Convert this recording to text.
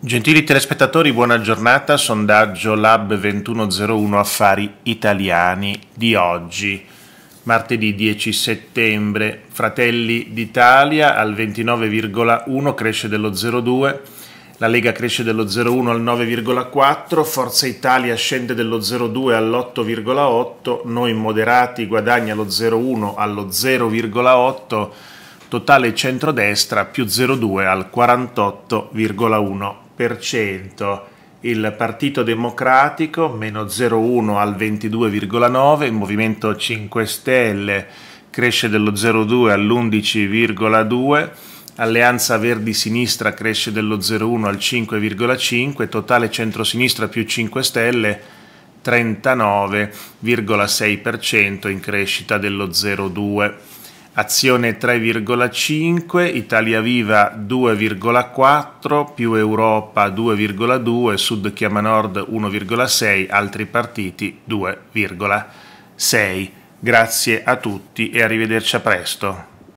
Gentili telespettatori, buona giornata. Sondaggio Lab 2101 Affari Italiani di oggi, martedì 10 settembre. Fratelli d'Italia al 29,1 cresce dello 0,2. La Lega cresce dello 0,1 al 9,4, Forza Italia scende dello 0,2 all'8,8, Noi Moderati guadagna lo 0,1 allo 0,8, totale centrodestra più 0,2 al 48,1. 0,8%, il Partito Democratico meno 0,1 al 22,9, il Movimento 5 Stelle cresce dello 0,2 all'11,2, Alleanza Verdi Sinistra cresce dello 0,1 al 5,5, totale centrosinistra più 5 Stelle 39,6% in crescita dello 0,2. Azione 3,5, Italia Viva 2,4, più Europa 2,2, Sud Chiama Nord 1,6, altri partiti 2,6. Grazie a tutti e arrivederci a presto.